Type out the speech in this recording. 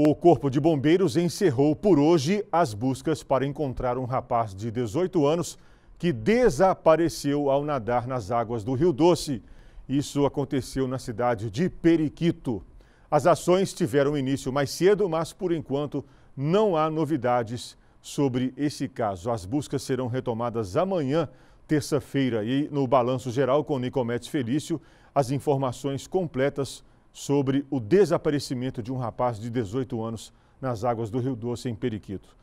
O Corpo de Bombeiros encerrou por hoje as buscas para encontrar um rapaz de 18 anos que desapareceu ao nadar nas águas do Rio Doce. Isso aconteceu na cidade de Periquito. As ações tiveram início mais cedo, mas por enquanto não há novidades sobre esse caso. As buscas serão retomadas amanhã, terça-feira, e no Balanço Geral com Nicomedes Felício, as informações completas sobre o desaparecimento de um rapaz de 18 anos nas águas do Rio Doce, em Periquito.